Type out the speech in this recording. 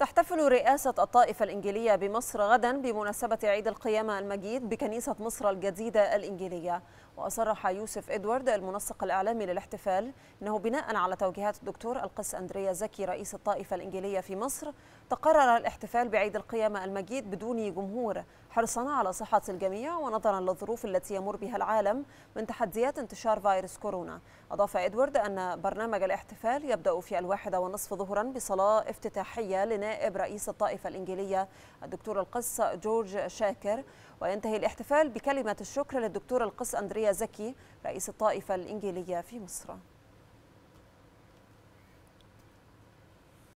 تحتفل رئاسة الطائفة الإنجيلية بمصر غدا بمناسبة عيد القيامة المجيد بكنيسة مصر الجديدة الإنجيلية وصرح يوسف إدوارد المنسق الإعلامي للاحتفال أنه بناء على توجيهات الدكتور القس أندريا زكي رئيس الطائفة الإنجيلية في مصر تقرر الاحتفال بعيد القيامة المجيد بدون جمهور حرصا على صحة الجميع ونظرا للظروف التي يمر بها العالم من تحديات انتشار فيروس كورونا أضاف إدوارد أن برنامج الاحتفال يبدأ في الواحدة ونصف ظهرا بصلاة افتتاحية لنائب رئيس الطائفة الإنجيلية الدكتور القس جورج شاكر وينتهي الاحتفال بكلمة الشكر للدكتور القس أندريا زكي رئيس الطائفة الإنجيلية في مصر